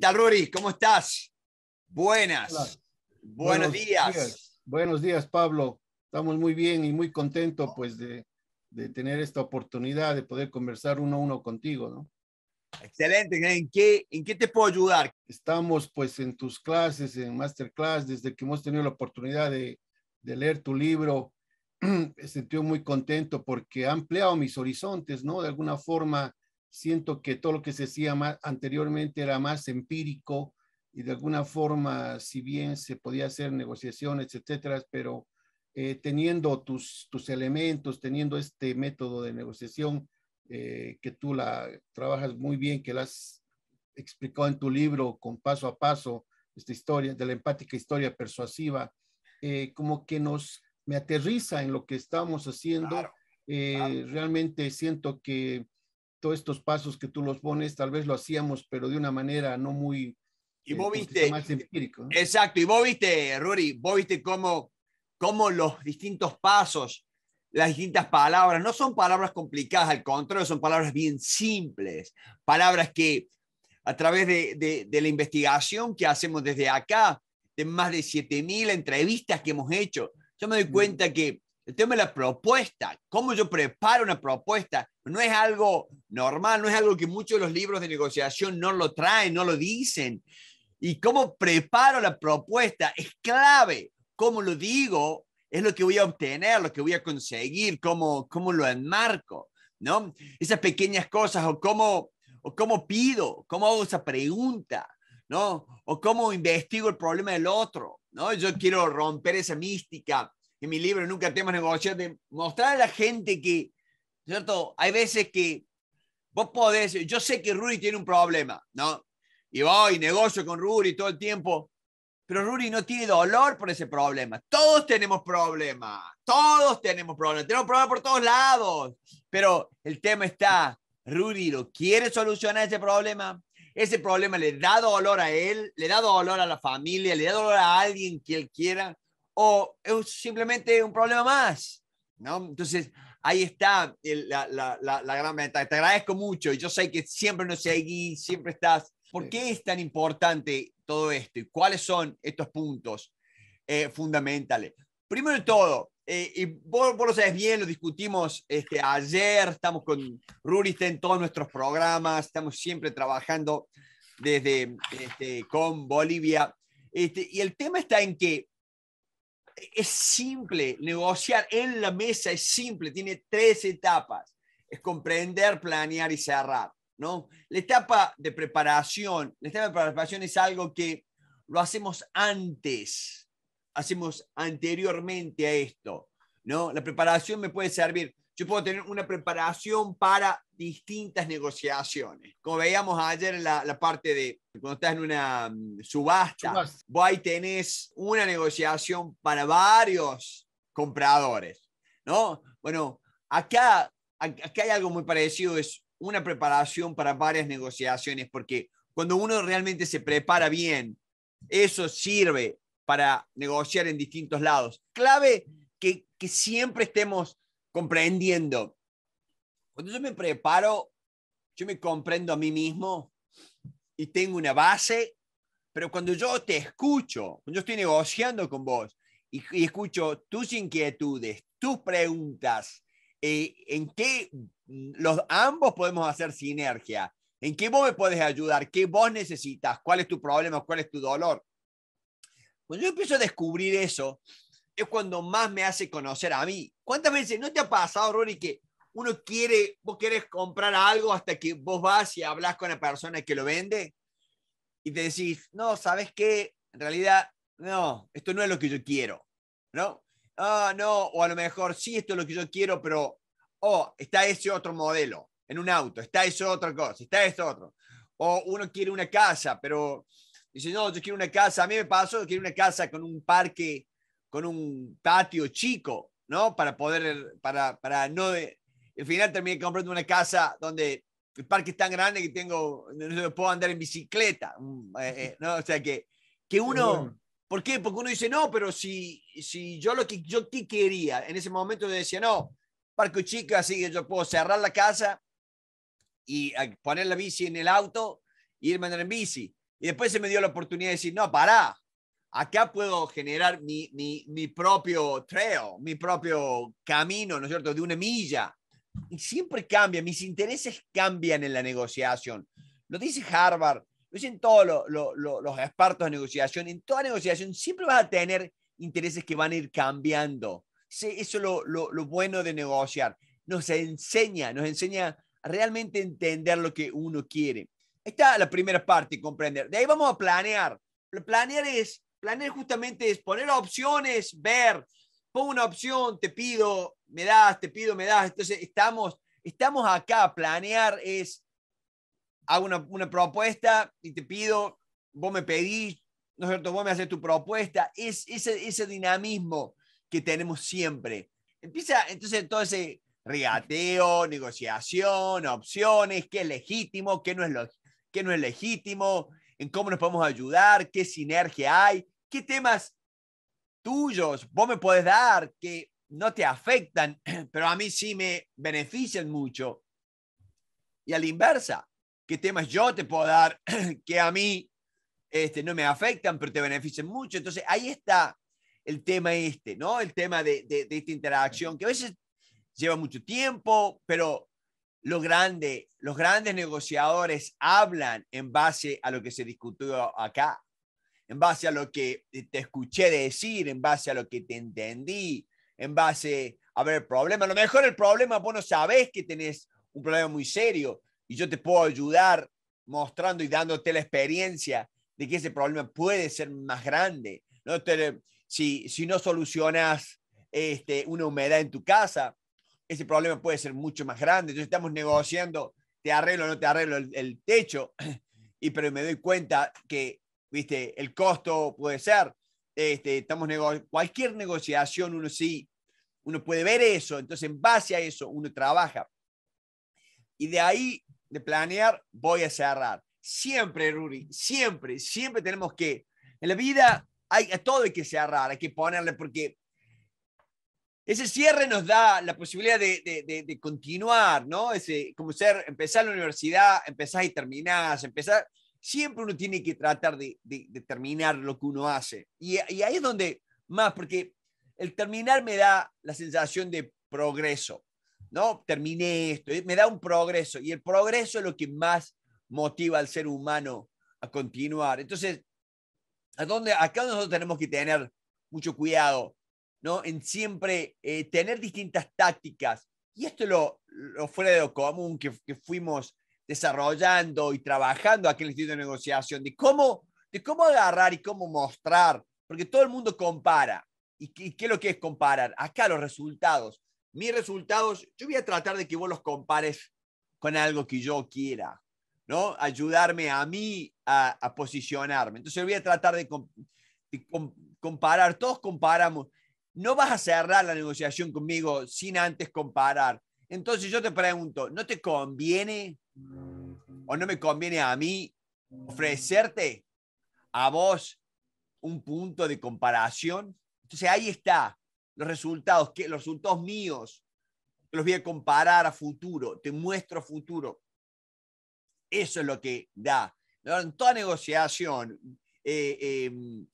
¿Qué ¿Cómo estás? Buenas. Buenos, días. Buenos días, Pablo. Estamos muy bien y muy contentos pues de, tener esta oportunidad de poder conversar uno a uno contigo, Excelente. ¿En qué, ¿En qué te puedo ayudar? Estamos pues en tus clases, en masterclass, desde que hemos tenido la oportunidad de, de leer tu libro. Me sentí muy contento porque ha ampliado mis horizontes, ¿no? De alguna forma siento que todo lo que se hacía más, anteriormente era más empírico y de alguna forma, si bien se podía hacer negociaciones, etcétera, pero eh, teniendo tus, tus elementos, teniendo este método de negociación eh, que tú la trabajas muy bien, que la has explicado en tu libro con paso a paso, esta historia de la empática historia persuasiva, eh, como que nos, me aterriza en lo que estamos haciendo. Realmente siento que estos pasos que tú los pones, tal vez lo hacíamos, pero de una manera no muy y eh, viste, Exacto, y vos viste, Ruri, vos viste cómo, los distintos pasos, las distintas palabras, no son palabras complicadas, al contrario, son palabras bien simples, palabras que a través de, de la investigación que hacemos desde acá, de más de 7.000 entrevistas que hemos hecho, yo me doy cuenta que el tema de la propuesta, cómo yo preparo una propuesta, no es algo normal, no es algo que muchos de los libros de negociación no lo traen, no lo dicen. Y cómo preparo la propuesta es clave. Cómo lo digo es lo que voy a obtener, lo que voy a conseguir, cómo, cómo lo enmarco, ¿no? Esas pequeñas cosas o cómo, o cómo pido, cómo hago esa pregunta, ¿no? O cómo investigo el problema del otro, ¿no? Yo quiero romper esa mística en mi libro Nunca temas negociar, de mostrar a la gente que, ¿cierto? Hay veces que vos podés, yo sé que Rudy tiene un problema, ¿no? Y voy, negocio con Rudy todo el tiempo, pero Rudy no tiene dolor por ese problema. Todos tenemos problemas, todos tenemos problemas, tenemos problemas por todos lados, pero el tema está, Rudy lo quiere solucionar ese problema, ese problema le da dolor a él, le da dolor a la familia, le da dolor a alguien que él quiera o es simplemente un problema más. ¿No? Entonces, ahí está la, la, la, gran ventaja. Te agradezco mucho. Yo sé que siempre nos seguís, siempre estás. ¿Por qué es tan importante todo esto y cuáles son estos puntos eh, fundamentales? Primero de todo, eh, y vos, lo sabes bien, lo discutimos este, ayer, estamos con Ruriste en todos nuestros programas, estamos siempre trabajando desde este, con Bolivia. Este, y el tema está en que es simple, negociar en la mesa es simple, tiene tres etapas. Es comprender, planear y cerrar. ¿no? La etapa de preparación, la etapa de preparación es algo que lo hacemos antes, hacemos anteriormente a esto. ¿no? La preparación me puede servir yo puedo tener una preparación para distintas negociaciones. Como veíamos ayer en la, la parte de cuando estás en una mm, subasta, vos ahí tenés una negociación para varios compradores, ¿no? Bueno, acá, acá hay algo muy parecido, es una preparación para varias negociaciones, porque cuando uno realmente se prepara bien, eso sirve para negociar en distintos lados. Clave que, que siempre estemos comprendiendo. Cuando yo me preparo, yo me comprendo a mí mismo y tengo una base, pero cuando yo te escucho, cuando yo estoy negociando con vos y, escucho tus inquietudes, tus preguntas, eh, en qué los ambos podemos hacer sinergia, en qué vos me puedes ayudar, qué vos necesitas, cuál es tu problema, cuál es tu dolor. Cuando yo empiezo a descubrir eso, es cuando más me hace conocer a mí ¿Cuántas veces no te ha pasado, Rory, que uno quiere, vos querés comprar algo hasta que vos vas y hablas con la persona que lo vende y te decís, no, ¿sabes qué? En realidad, no, esto no es lo que yo quiero, ¿no? Ah, no, o a lo mejor sí, esto es lo que yo quiero, pero, oh, está ese otro modelo en un auto, está esa otra cosa, está ese otro. O uno quiere una casa, pero dice, no, yo quiero una casa, a mí me pasó, quiero una casa con un parque, con un patio chico, ¿no? Para poder, para, para no... Al final terminé comprando una casa donde el parque es tan grande que tengo, no puedo andar en bicicleta, mm, eh, eh, ¿no? O sea que, que uno... ¿Por qué? Porque uno dice, no, pero si, si yo lo que yo qué quería, en ese momento decía, no, parque chico, así que yo puedo cerrar la casa y poner la bici en el auto y e irme a andar en bici. Y después se me dio la oportunidad de decir, no, pará, acá puedo generar mi, mi, mi, propio trail, mi propio camino, ¿no es cierto?, de una milla. Y siempre cambia, mis intereses cambian en la negociación. Lo dice Harvard, lo dicen todos los expertos de negociación. En toda negociación siempre vas a tener intereses que van a ir cambiando. Eso es lo, bueno de negociar. Nos enseña, nos enseña a realmente entender lo que uno quiere. Esta es la primera parte, comprender. De ahí vamos a planear. Planear es Planear justamente es poner opciones, ver, pongo una opción, te pido, me das, te pido, me das. Entonces estamos, estamos acá, planear es, hago una, propuesta y te pido, vos me pedís, ¿no es cierto? Vos me haces tu propuesta, es ese, ese dinamismo que tenemos siempre. Empieza entonces todo ese regateo, negociación, opciones, qué es legítimo, qué no es, qué no es legítimo, en cómo nos podemos ayudar, qué sinergia hay. ¿Qué temas tuyos vos me podés dar que no te afectan, pero a mí sí me benefician mucho? Y a la inversa, ¿qué temas yo te puedo dar que a mí este, no me afectan, pero te benefician mucho? Entonces, ahí está el tema este, ¿no? El tema de, esta interacción, que a veces lleva mucho tiempo, pero lo grande, los grandes negociadores hablan en base a lo que se discutió acá en base a lo que te escuché decir, en base a lo que te entendí, en base a ver el problema. A lo mejor el problema, vos no sabés que tenés un problema muy serio y yo te puedo ayudar mostrando y dándote la experiencia de que ese problema puede ser más grande. ¿no? si, si no solucionas este, una humedad en tu casa, ese problema puede ser mucho más grande. Entonces estamos negociando, te arreglo o no te arreglo el, techo, y pero me doy cuenta que ¿viste? El costo puede ser, este, estamos cualquier negociación, uno sí, uno puede ver eso, entonces en base a eso uno trabaja. Y de ahí, de planear, voy a cerrar. Siempre, Ruri, siempre, siempre tenemos que, en la vida hay, todo hay que cerrar, hay que ponerle, porque ese cierre nos da la posibilidad de, de, de, continuar, ¿no? Ese, como ser, empezar la universidad, empezar y terminás, empezar siempre uno tiene que tratar de, de, terminar lo que uno hace. Y, ahí es donde más, porque el terminar me da la sensación de progreso, ¿no? Terminé esto, me da un progreso. Y el progreso es lo que más motiva al ser humano a continuar. Entonces, ¿a dónde, acá nosotros tenemos que tener mucho cuidado, ¿no? En siempre eh, tener distintas tácticas. Y esto lo, lo fuera de lo común que fuimos desarrollando y trabajando aquel estilo el de Negociación, de cómo, de cómo agarrar y cómo mostrar, porque todo el mundo compara. ¿Y qué, es lo que es comparar? Acá los resultados. Mis resultados, yo voy a tratar de que vos los compares con algo que yo quiera, ¿no? Ayudarme a mí a, posicionarme. Entonces yo voy a tratar de, comparar, todos comparamos. No vas a cerrar la negociación conmigo sin antes comparar. Entonces yo te pregunto, ¿no te conviene o no me conviene a mí ofrecerte a vos un punto de comparación. Entonces ahí está los resultados, que los resultados míos los voy a comparar a futuro, te muestro futuro. Eso es lo que da. En toda negociación eh, em,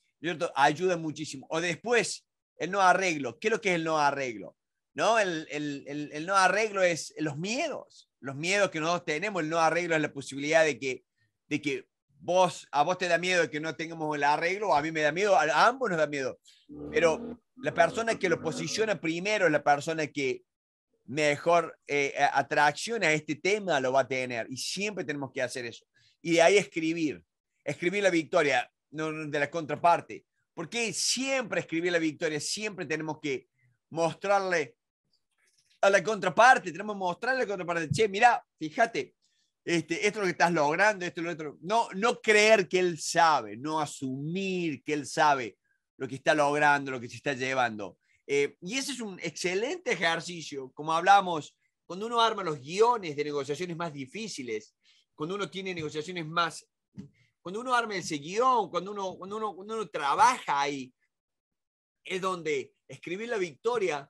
ayuda muchísimo. O después, el no arreglo. ¿Qué es lo que es el no arreglo? ¿No? el no arreglo es los miedos los miedos que nosotros tenemos, el no arreglo es la posibilidad de que, de que vos, a vos te da miedo que no tengamos el arreglo, a mí me da miedo, a ambos nos da miedo. Pero la persona que lo posiciona primero es la persona que mejor eh, atracción a este tema lo va a tener. Y siempre tenemos que hacer eso. Y de ahí escribir. Escribir la victoria, de la contraparte. Porque siempre escribir la victoria, siempre tenemos que mostrarle a la contraparte, tenemos que mostrar a la contraparte, che, mirá, fíjate, este, esto es lo que estás logrando, esto es lo otro. No, no creer que él sabe, no asumir que él sabe lo que está logrando, lo que se está llevando. Eh, y ese es un excelente ejercicio, como hablamos, cuando uno arma los guiones de negociaciones más difíciles, cuando uno tiene negociaciones más, cuando uno arma ese guión, cuando uno, uno, cuando uno trabaja ahí, es donde escribir la victoria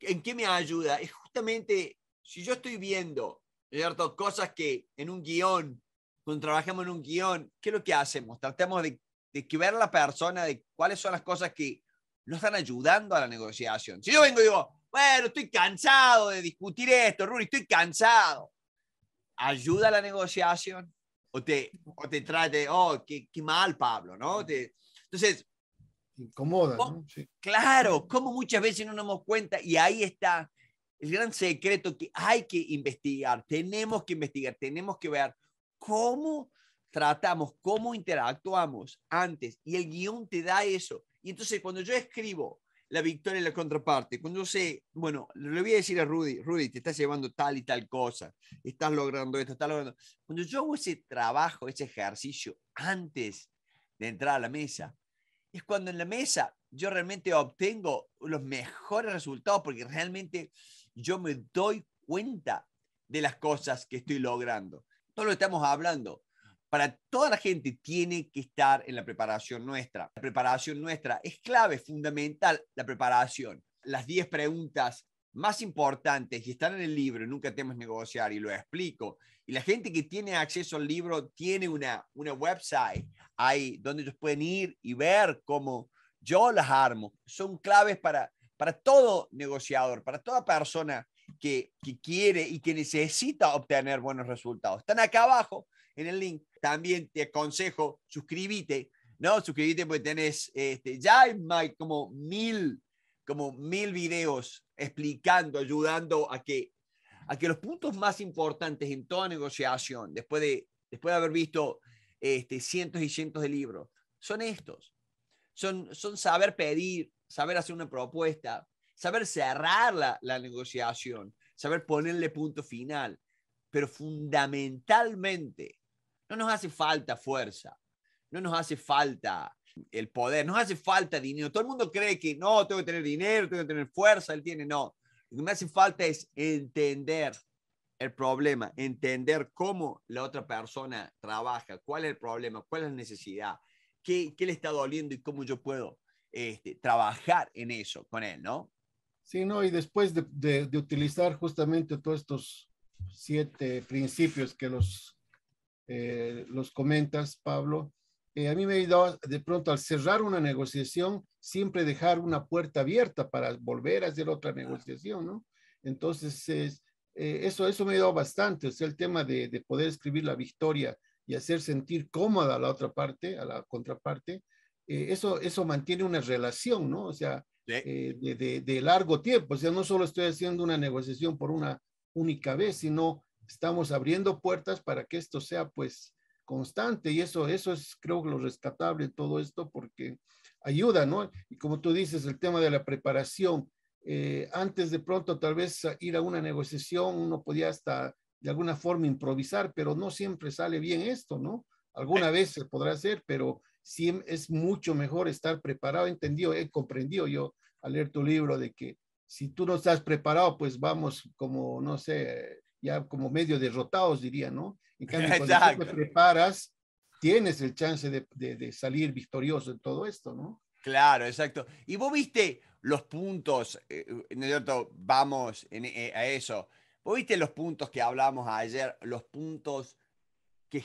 ¿en qué me ayuda? Es justamente, si yo estoy viendo, ¿cierto? Cosas que en un guión, cuando trabajamos en un guión, ¿qué es lo que hacemos? Tratamos de, que ver a la persona, de cuáles son las cosas que no están ayudando a la negociación. Si yo vengo y digo, bueno, estoy cansado de discutir esto, Ruri, estoy cansado. ¿Ayuda a la negociación? O te, o te trate, oh, qué, qué mal, Pablo, ¿no? Te, entonces, incomoda. ¿no? Claro, como muchas veces no nos damos cuenta y ahí está el gran secreto que hay que investigar, tenemos que investigar, tenemos que ver cómo tratamos, cómo interactuamos antes y el guión te da eso. Y entonces cuando yo escribo la victoria y la contraparte, cuando sé, bueno, le voy a decir a Rudy, Rudy, te estás llevando tal y tal cosa, estás logrando esto, estás logrando. Cuando yo hago ese trabajo, ese ejercicio antes de entrar a la mesa, es cuando en la mesa yo realmente obtengo los mejores resultados porque realmente yo me doy cuenta de las cosas que estoy logrando. Todo lo estamos hablando. Para toda la gente tiene que estar en la preparación nuestra. La preparación nuestra es clave, fundamental, la preparación. Las 10 preguntas más importantes que están en el libro, nunca temas negociar, y lo explico. Y la gente que tiene acceso al libro tiene una, una website ahí donde ellos pueden ir y ver cómo yo las armo. Son claves para, para todo negociador, para toda persona que, que quiere y que necesita obtener buenos resultados. Están acá abajo en el link. También te aconsejo, suscríbete, ¿no? Suscríbete porque tenés, este, ya hay como mil como mil videos explicando, ayudando a que, a que los puntos más importantes en toda negociación, después de, después de haber visto este, cientos y cientos de libros, son estos. Son, son saber pedir, saber hacer una propuesta, saber cerrar la, la negociación, saber ponerle punto final. Pero fundamentalmente, no nos hace falta fuerza, no nos hace falta el poder, no hace falta dinero. Todo el mundo cree que no, tengo que tener dinero, tengo que tener fuerza, él tiene, no. Lo que me hace falta es entender el problema, entender cómo la otra persona trabaja, cuál es el problema, cuál es la necesidad, qué, le está doliendo y cómo yo puedo este, trabajar en eso con él, ¿no? Sí, no, y después de, utilizar justamente todos estos siete principios que los, eh, los comentas, Pablo, eh, a mí me ha ayudado de pronto al cerrar una negociación, siempre dejar una puerta abierta para volver a hacer otra negociación, ¿no? Entonces, eh, eso, eso me ha ayudado bastante, o sea, el tema de, poder escribir la victoria y hacer sentir cómoda a la otra parte, a la contraparte, eh, eso, eso mantiene una relación, ¿no? O sea, de, de largo tiempo, o sea, no solo estoy haciendo una negociación por una única vez, sino estamos abriendo puertas para que esto sea, pues, constante y eso, eso es creo que lo rescatable todo esto porque ayuda, ¿no? Y como tú dices, el tema de la preparación, eh, antes de pronto tal vez ir a una negociación, uno podía hasta de alguna forma improvisar, pero no siempre sale bien esto, ¿no? Alguna vez se podrá hacer, pero sí em, es mucho mejor estar preparado, entendido, he comprendido yo al leer tu libro de que si tú no estás preparado, pues vamos como, no sé, ya como medio derrotados, diría, ¿no? En cambio, cuando te preparas, tienes el chance de, de, salir victorioso en todo esto, ¿no? Claro, exacto. Y vos viste los puntos, eh, eh vamos eh, a eso. Vos viste los puntos que hablamos ayer, los puntos que,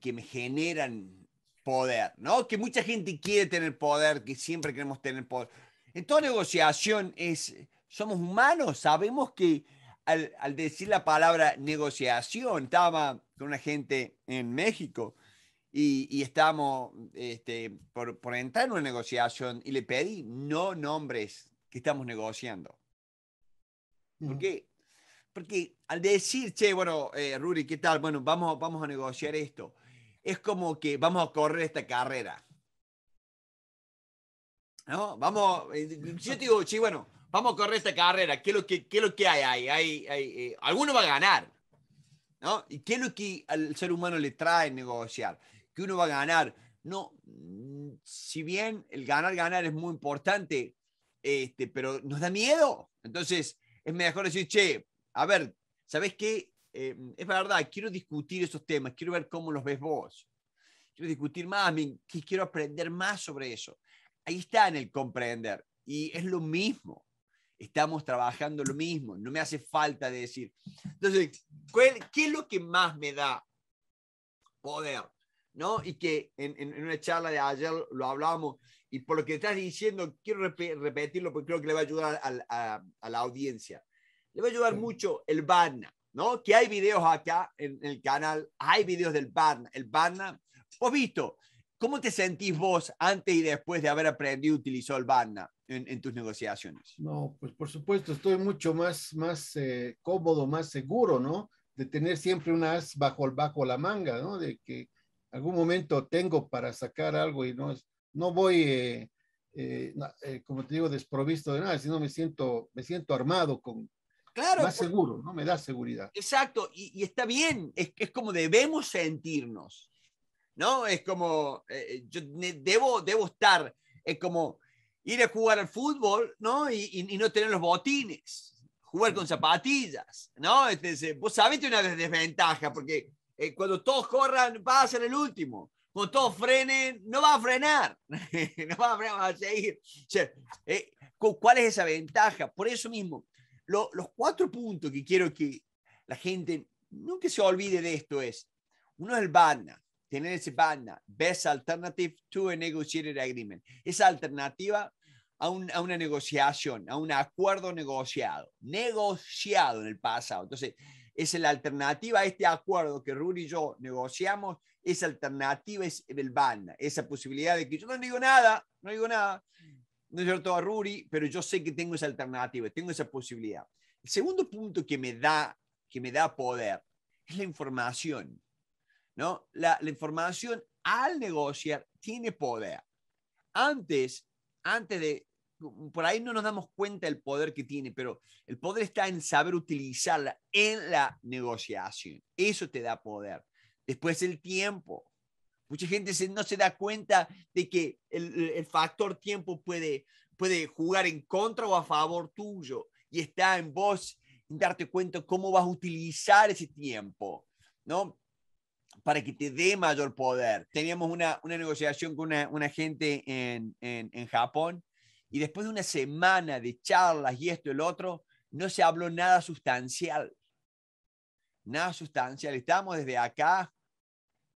que me generan poder, ¿no? Que mucha gente quiere tener poder, que siempre queremos tener poder. En toda negociación es, somos humanos, sabemos que al, decir la palabra negociación, estaba con una gente en México y, y estábamos este, por, entrar en una negociación y le pedí no nombres que estamos negociando. ¿Por qué? Porque al decir, che, bueno, eh, Ruri, ¿qué tal? Bueno, vamos, vamos a negociar esto. Es como que vamos a correr esta carrera. ¿No? Vamos, eh, yo digo, che, bueno, vamos a correr esta carrera, ¿qué es lo que, qué lo que hay ahí? Hay, hay, eh, alguno va a ganar, ¿no? ¿Y qué es lo que al ser humano le trae negociar? Que uno va a ganar. No, mm, si bien el ganar, ganar es muy importante, este, pero nos da miedo. Entonces, es mejor decir, che, a ver, ¿sabes qué? Em, es verdad, quiero discutir esos temas, quiero ver cómo los ves vos. Quiero discutir más, quiero aprender más sobre eso. Ahí está en el comprender. Y es lo mismo estamos trabajando lo mismo, no me hace falta decir. Entonces, ¿qué es lo que más me da poder? ¿No? Y que en, una charla de ayer lo hablábamos, y por lo que estás diciendo, quiero repetirlo porque creo que le va a ayudar a, la audiencia. Le va a ayudar mucho el Barna, ¿no? Que hay videos acá en, el canal, hay videos del Barna. El Barna, vos visto, ¿cómo te sentís vos antes y después de haber aprendido y utilizado el Barna? en, tus negociaciones? No, pues por supuesto, estoy mucho más, más eh, cómodo, más seguro, ¿no? De tener siempre un as bajo, bajo la manga, ¿no? De que algún momento tengo para sacar algo y no, no voy, eh, eh, como te digo, desprovisto de nada, sino me siento, me siento armado con, Claro. Más seguro, ¿no? Me da seguridad. Exacto, y, está bien, es, es, como debemos sentirnos, ¿no? Es como, yo debo, debo estar, es como, ir a jugar al fútbol, ¿no? Y, no tener los botines, jugar con zapatillas, ¿no? Entonces, este, vos sabés una desventaja, porque eh, cuando todos corran, va a ser el último. Cuando todos frenen, no va a frenar, no va a frenar, va a seguir. Eh, ¿Cuál es esa ventaja? Por eso mismo, los cuatro puntos que quiero que la gente nunca se olvide de esto es, uno es el BANA, tener ese BANA, Best Alternative to a Negotiated Agreement, esa alternativa a, una negociación, a un acuerdo negociado, negociado en el pasado. Entonces, es la alternativa a este acuerdo que Ruri y yo negociamos, esa alternativa es el BAN, esa posibilidad de que yo no digo nada, no digo nada, no es cierto a Ruri, pero yo sé que tengo esa alternativa, tengo esa posibilidad. El segundo punto que me da, que me da poder es la información. ¿no? La, la información al negociar tiene poder. Antes, antes de por ahí no nos damos cuenta el poder que tiene, pero el poder está en saber utilizarla en la negociación. Eso te da poder. Después el tiempo. Mucha gente se, no se da cuenta de que el, el factor tiempo puede, puede jugar en contra o a favor tuyo y está en vos darte cuenta cómo vas a utilizar ese tiempo, ¿no? Para que te dé mayor poder. Teníamos una, una negociación con una, una gente en, en, en Japón y después de una semana de charlas y esto y el otro, no se habló nada sustancial. Nada sustancial. Estábamos desde acá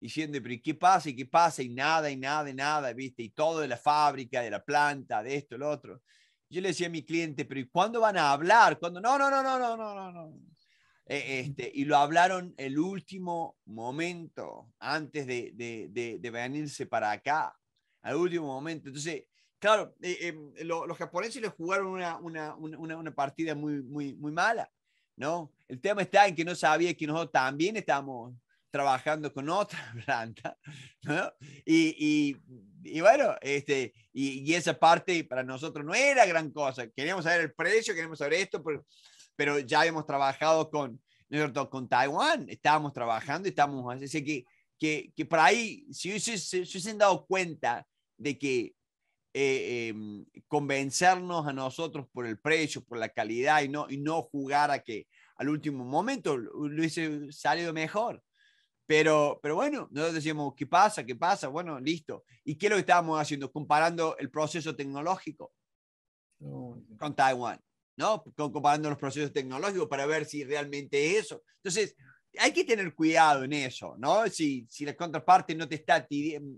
diciendo, pero qué pasa? ¿Y qué pasa? Y nada, y nada, y nada, ¿viste? Y todo de la fábrica, de la planta, de esto, el otro. Yo le decía a mi cliente, pero ¿y cuándo van a hablar? cuando No, no, no, no, no, no, no, no. E, este, y lo hablaron el último momento, antes de, de, de, de venirse para acá, al último momento. Entonces, Claro, eh, em, los japoneses le jugaron una, una, una, una, partida muy, muy, muy mala, ¿no? El tema está en que no sabía que nosotros también estamos trabajando con otra planta, ¿no? Y, y, bueno, este, y, y, esa parte para nosotros no era gran cosa. Queríamos saber el precio, queríamos saber esto, pero, pero ya habíamos trabajado con, con Taiwán, estábamos trabajando, estábamos, así que, que, que por ahí, si se si, han dado cuenta de que eh, em, convencernos a nosotros por el precio, por la calidad y no, y no jugar a que al último momento lo hubiese salido mejor. Pero, pero bueno, nosotros decíamos, ¿qué pasa? ¿Qué pasa? Bueno, listo. ¿Y qué es lo que estábamos haciendo? Comparando el proceso tecnológico con Taiwán, ¿no? Comparando los procesos tecnológicos para ver si realmente es eso. Entonces, hay que tener cuidado en eso, ¿no? Si, si la contraparte no te está,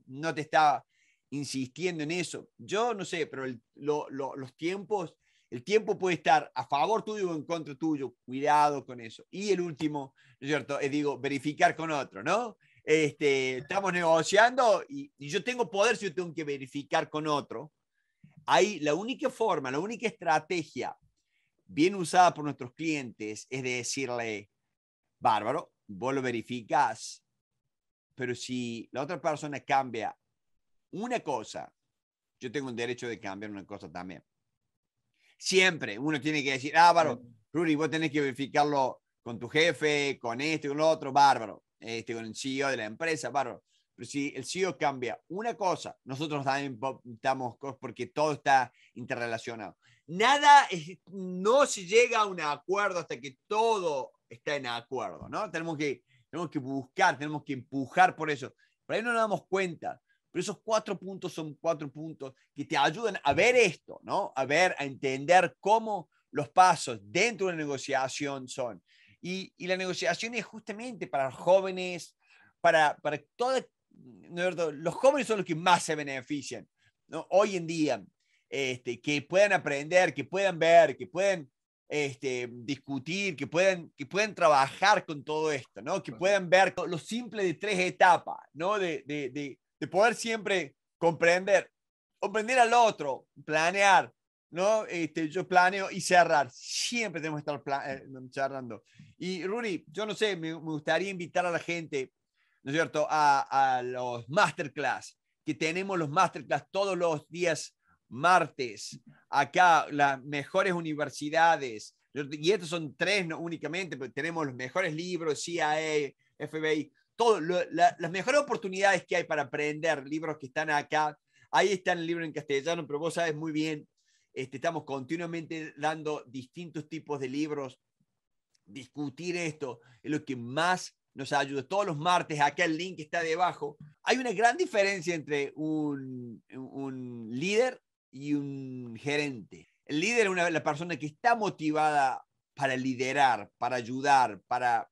no te está insistiendo en eso. Yo no sé, pero los tiempos, el tiempo puede estar a favor tuyo o en contra tuyo. Cuidado con eso. Y el último, ¿no es cierto? es digo, verificar con otro, ¿no? Este, estamos negociando y, yo tengo poder si yo tengo que verificar con otro. Ahí la única forma, la única estrategia bien usada por nuestros clientes es de decirle, bárbaro, vos lo verificas pero si la otra persona cambia una cosa, yo tengo un derecho de cambiar una cosa también. Siempre uno tiene que decir, ah, Álvaro, Rudy, vos tenés que verificarlo con tu jefe, con este, con otro, bárbaro, este, con el CEO de la empresa, bárbaro. Pero si el CEO cambia una cosa, nosotros también estamos porque todo está interrelacionado. Nada, no se llega a un acuerdo hasta que todo está en acuerdo, ¿no? Tenemos que, tenemos que buscar, tenemos que empujar por eso. Pero ahí no nos damos cuenta, pero esos cuatro puntos son cuatro puntos que te ayudan a ver esto, ¿no? A ver, a entender cómo los pasos dentro de la negociación son. Y, y la negociación es justamente para jóvenes, para, para ¿no? los jóvenes son los que más se benefician, ¿no? Hoy en día, este, que puedan aprender, que puedan ver, que puedan este, discutir, que puedan, que puedan trabajar con todo esto, ¿no? que puedan ver lo simple de tres etapas, ¿no? de, de, de poder siempre comprender, comprender al otro, planear, ¿no? Este, yo planeo y cerrar. Siempre tenemos que estar eh, charlando. cerrando. Y Ruri, yo no sé, me, gustaría invitar a la gente, ¿no es cierto?, a, los masterclass, que tenemos los masterclass todos los días martes, acá las mejores universidades, y estos son tres no únicamente, pero tenemos los mejores libros, CIA, FBI, las mejores oportunidades que hay para aprender libros que están acá, ahí está el libro en castellano, pero vos sabes muy bien, este, estamos continuamente dando distintos tipos de libros. Discutir esto es lo que más nos ayuda. Todos los martes, acá el link está debajo. Hay una gran diferencia entre un, un líder y un gerente. El líder es una, la persona que está motivada para liderar, para ayudar, para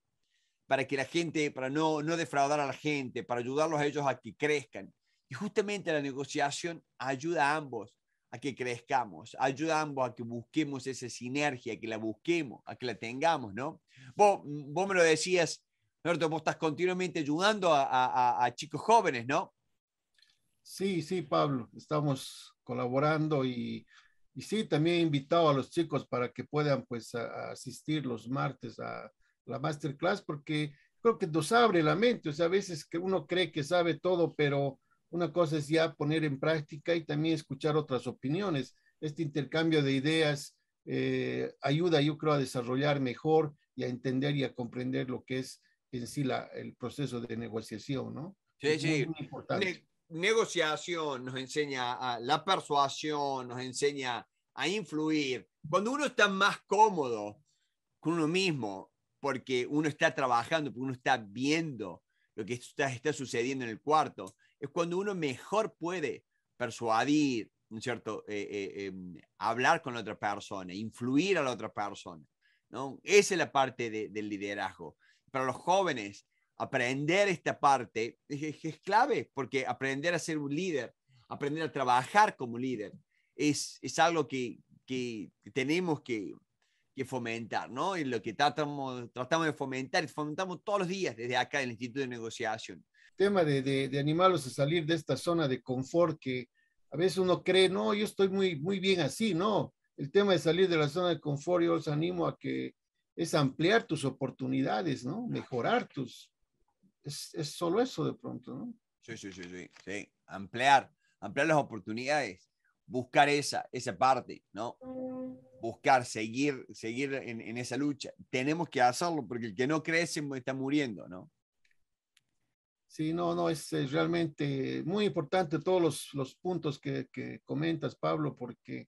para que la gente, para no, defraudar a la gente, para ayudarlos a ellos a que crezcan. Y justamente la negociación ayuda a ambos a que crezcamos, ayuda a ambos a que busquemos esa sinergia, que la busquemos, a que la tengamos, ¿no? Vos, mm, vos me lo decías, norte, vos estás continuamente ayudando a, chicos jóvenes, ¿no? Sí, sí, Pablo, estamos colaborando y, y sí, también he invitado a los chicos para que puedan pues asistir los martes a, la masterclass porque creo que nos abre la mente. O sea, a veces que uno cree que sabe todo, pero una cosa es ya poner en práctica y también escuchar otras opiniones. Este intercambio de ideas eh, ayuda, yo creo, a desarrollar mejor y a entender y a comprender lo que es en sí la, el proceso de negociación, ¿no? Sí, sí. negociación nos enseña a la persuasión, nos enseña a influir. Cuando uno está más cómodo con uno mismo, porque uno está trabajando, porque uno está viendo lo que está, está sucediendo en el cuarto, es cuando uno mejor puede persuadir, ¿no cierto? Eh, eh, em, hablar con la otra persona, influir a la otra persona, ¿no? Esa es la parte del liderazgo. Para los jóvenes, aprender esta parte es, es, clave, porque aprender a ser un líder, aprender a trabajar como líder, es, es algo que, que tenemos que, que fomentar, ¿no? Y lo que tratamos, tratamos de fomentar y fomentamos todos los días desde acá del el Instituto de Negociación. Tema de, animarlos a salir de esta zona de confort que a veces uno cree, no, yo estoy muy, muy bien así, ¿no? El tema de salir de la zona de confort, yo los animo a que es ampliar tus oportunidades, ¿no? Mejorar tus... Es, es solo eso de pronto, ¿no? Sí, sí, sí, sí, Ampliar, ampliar las oportunidades, buscar esa, esa parte, ¿no? buscar, seguir, seguir en, esa lucha. Tenemos que hacerlo porque el que no crece está muriendo, ¿no? Sí, no, no, es, realmente muy importante todos los, puntos que, comentas, Pablo, porque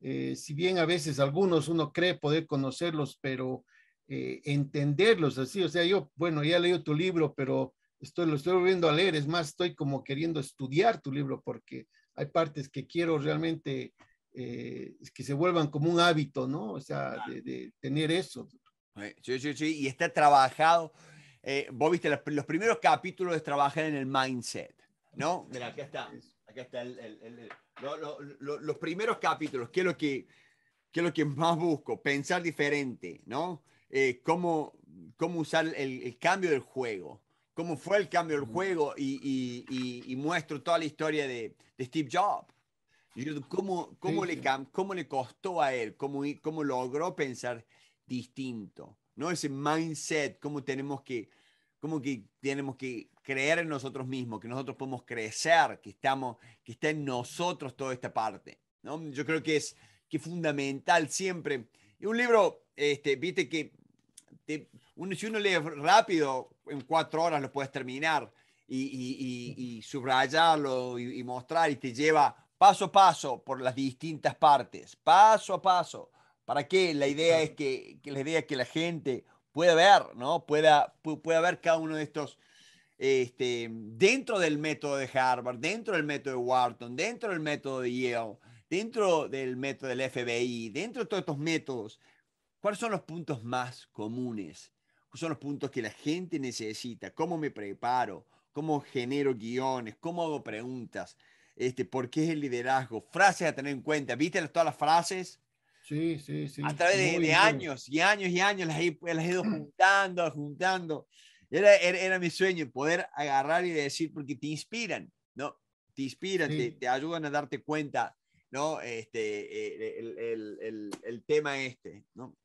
eh, si bien a veces algunos uno cree poder conocerlos, pero eh, entenderlos así, o sea, yo, bueno, ya leí tu libro, pero estoy, lo estoy volviendo a leer, es más, estoy como queriendo estudiar tu libro porque hay partes que quiero realmente eh, que se vuelvan como un hábito, ¿no? O sea, de, tener eso. Sí, sí, sí, y está trabajado. Eh, vos viste, los, primeros capítulos de trabajar en el mindset, ¿no? Mira, acá está, acá está el, los primeros capítulos, ¿qué es lo que, es lo que más busco? Pensar diferente, ¿no? Eh, cómo, cómo usar el, cambio del juego, cómo fue el cambio del juego y, muestro toda la historia de, de Steve Jobs. ¿Cómo, cómo, le, cómo le costó a él? ¿Cómo, ¿Cómo logró pensar distinto? ¿No? Ese mindset, cómo tenemos que, cómo que tenemos que creer en nosotros mismos, que nosotros podemos crecer, que, estamos, que está en nosotros toda esta parte. ¿no? Yo creo que es, que fundamental siempre. Y un libro, este, viste que si uno lee rápido, en cuatro horas lo puedes terminar y, y subrayarlo y, mostrar y te lleva paso a paso por las distintas partes, paso a paso. ¿Para qué? La idea es que, la que la gente pueda ver, ¿no? Pueda, ver cada uno de estos este, dentro del método de Harvard, dentro del método de Wharton, dentro del método de Yale, dentro del método del FBI, dentro de todos estos métodos, ¿cuáles son los puntos más comunes? ¿Cuáles son los puntos que la gente necesita? ¿Cómo me preparo? ¿Cómo genero guiones? ¿Cómo hago preguntas? este, por qué es el liderazgo, frases a tener en cuenta, viste todas las frases. Sí, sí, sí. A través de, años y años y años las he, las he ido juntando, juntando. Era, era, mi sueño, poder agarrar y decir, porque te inspiran, ¿no? Te inspiran, te, ayudan a darte cuenta, ¿no? Este, eh, el, el, el, tema este, ¿no?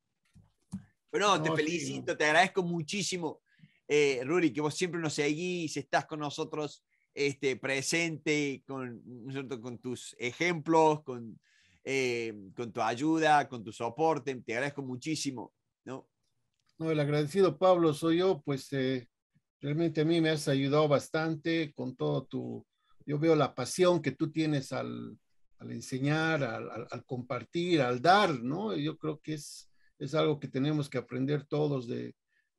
Bueno, te felicito, te agradezco muchísimo, eh, Ruri, que vos siempre nos seguís, estás con nosotros este, presente con, con tus ejemplos, eh, con, tu ayuda, con tu soporte. Te agradezco muchísimo. ¿no? no el agradecido Pablo soy yo, pues eh, realmente a mí me has ayudado bastante con todo tu, yo veo la pasión que tú tienes al, enseñar, al, al, compartir, al dar, ¿no? Yo creo que es, es algo que tenemos que aprender todos de,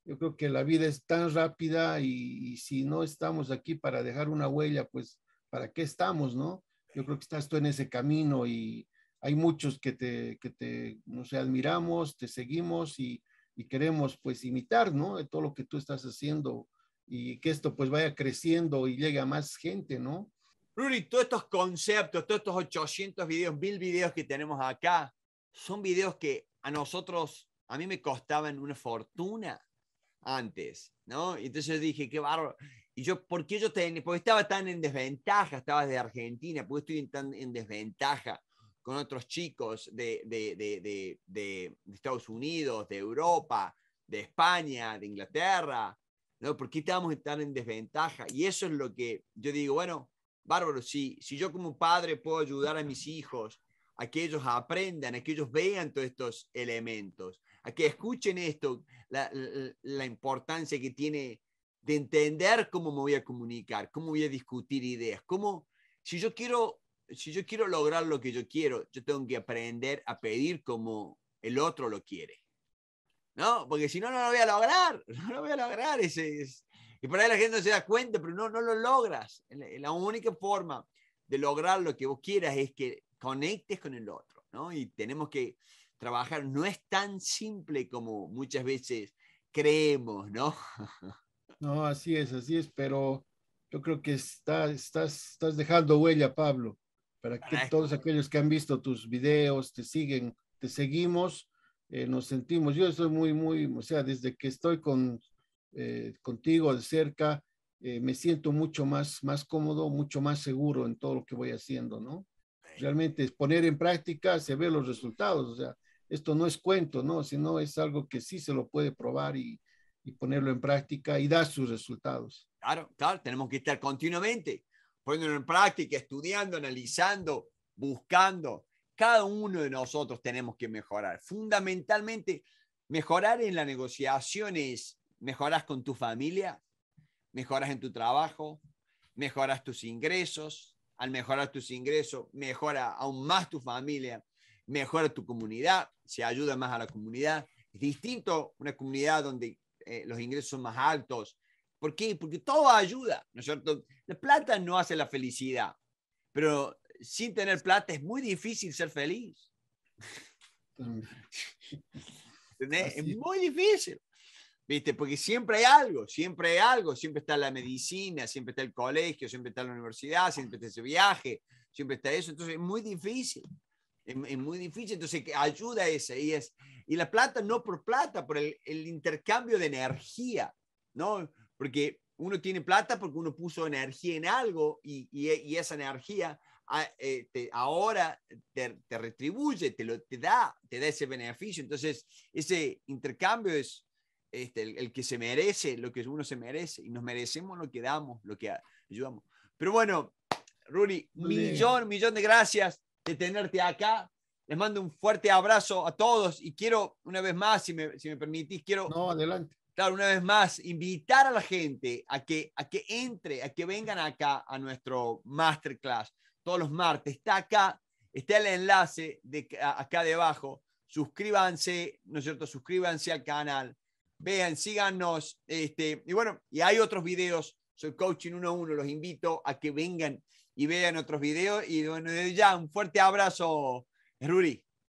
yo creo que la vida es tan rápida y, si no estamos aquí para dejar una huella, pues ¿para qué estamos, no? Yo creo que estás tú en ese camino y hay muchos que te, que te no sé, admiramos, te seguimos y, y queremos pues imitar, ¿no? De todo lo que tú estás haciendo y que esto pues vaya creciendo y llegue a más gente, ¿no? Rudy, todos estos conceptos, todos estos 800 videos, 1000 videos que tenemos acá, son videos que a nosotros, a mí me costaban una fortuna antes, ¿no? entonces dije, qué bárbaro. Y yo, ¿por qué yo tenía? porque estaba tan en desventaja, estaba de Argentina, porque estoy tan en desventaja con otros chicos de, de, de, de, Estados Unidos, de Europa, de España, de Inglaterra, ¿no? ¿Por qué estábamos tan en desventaja? Y eso es lo que yo digo, bueno, bárbaro, si, si yo como padre puedo ayudar a mis hijos a que ellos aprendan, a que ellos vean todos estos elementos, a que escuchen esto, la, importancia que tiene de entender cómo me voy a comunicar, cómo voy a discutir ideas, cómo, si yo quiero, si yo quiero lograr lo que yo quiero, yo tengo que aprender a pedir como el otro lo quiere. ¿No? Porque si no, no lo voy a lograr, no lo voy a lograr. Ese, Y para ahí la gente no se da cuenta, pero no, no lo logras. La única forma de lograr lo que vos quieras es que conectes con el otro, ¿no? Y tenemos que trabajar no es tan simple como muchas veces creemos, ¿no? No, así es, así es, pero yo creo que está, estás, estás dejando huella, Pablo, para que todos aquellos que han visto tus videos te siguen, te seguimos, eh, nos sentimos, yo estoy muy, muy, o sea, desde que estoy con, eh, contigo de cerca, eh, me siento mucho más, más cómodo, mucho más seguro en todo lo que voy haciendo, ¿no? realmente es poner en práctica, se ven los resultados. O sea, esto no es cuento, ¿no? Sino es algo que sí se lo puede probar y, ponerlo en práctica y dar sus resultados. Claro, claro, tenemos que estar continuamente poniéndolo en práctica, estudiando, analizando, buscando. Cada uno de nosotros tenemos que mejorar. Fundamentalmente, mejorar en las negociación es mejoras con tu familia, mejoras en tu trabajo, mejoras tus ingresos. Al mejorar tus ingresos, mejora aún más tu familia, mejora tu comunidad, se ayuda más a la comunidad. Es distinto una comunidad donde eh, los ingresos son más altos. ¿Por qué? Porque todo ayuda, ¿no es cierto? La plata no hace la felicidad, pero sin tener plata es muy difícil ser feliz. Es muy difícil. ¿Viste? Porque siempre hay algo, siempre hay algo, siempre está la medicina, siempre está el colegio, siempre está la universidad, siempre está ese viaje, siempre está eso, entonces es muy difícil es, muy difícil, entonces ayuda ese y es, y la plata no por plata, por el, intercambio de energía, ¿no? Porque uno tiene plata porque uno puso energía en algo y, y, esa energía ah, eh, ahora te, retribuye, te, lo, te, da, te da ese beneficio. Entonces, ese intercambio es este, el, que se merece, lo que uno se merece, y nos merecemos lo que damos, lo que ayudamos. Pero bueno, Rudy, millón, millón de gracias de tenerte acá. Les mando un fuerte abrazo a todos y quiero, una vez más, si me, si me permitís, quiero... No, adelante. Claro, una vez más, invitar a la gente a que, a que entre, a que vengan acá a nuestro masterclass todos los martes. Está acá, está el enlace de, acá debajo. Suscríbanse, ¿no es cierto? Suscríbanse al canal. Vean, síganos. Este, y bueno, y hay otros videos. Soy Coaching 1-1. Los invito a que vengan y vean otros videos. Y bueno, ya un fuerte abrazo, Ruri.